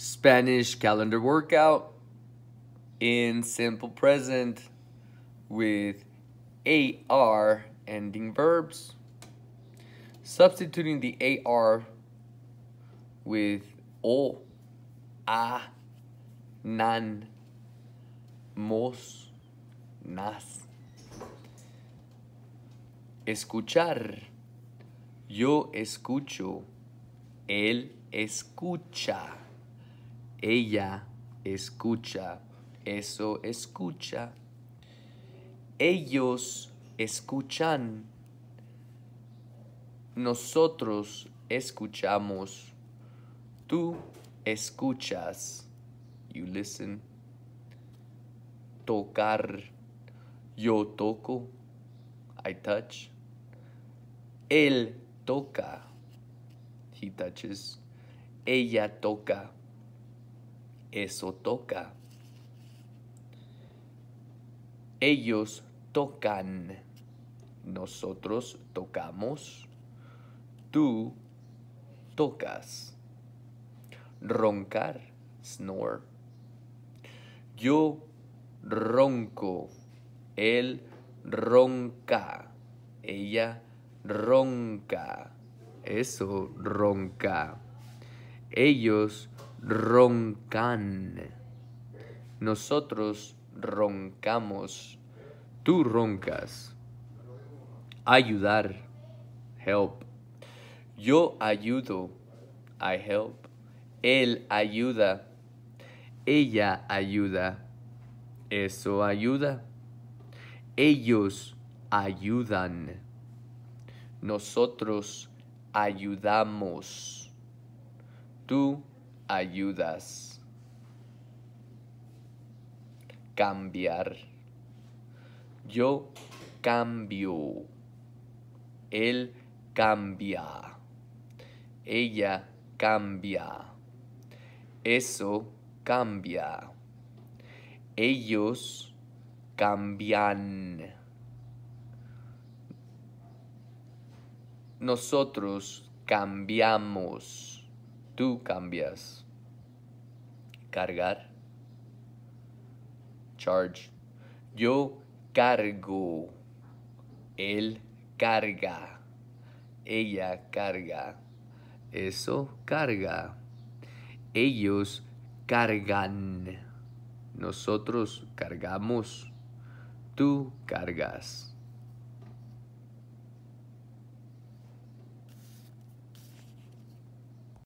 Spanish calendar workout in simple present with AR ending verbs. Substituting the AR with O, A, Nan, Mos, Nas. Escuchar. Yo escucho. Él escucha. Ella escucha. Eso escucha. Ellos escuchan. Nosotros escuchamos. Tú escuchas. You listen. Tocar. Yo toco. I touch. Él toca. He touches. Ella toca eso toca. Ellos tocan. Nosotros tocamos. Tú tocas. Roncar, snore. Yo ronco. Él ronca. Ella ronca. Eso ronca. Ellos roncan. Nosotros roncamos. Tú roncas. Ayudar. Help. Yo ayudo. I help. Él ayuda. Ella ayuda. Eso ayuda. Ellos ayudan. Nosotros ayudamos. Tú ayudas, cambiar. Yo cambio. Él cambia. Ella cambia. Eso cambia. Ellos cambian. Nosotros cambiamos. Tú cambias cargar, charge. Yo cargo, él carga, ella carga, eso carga, ellos cargan, nosotros cargamos, tú cargas.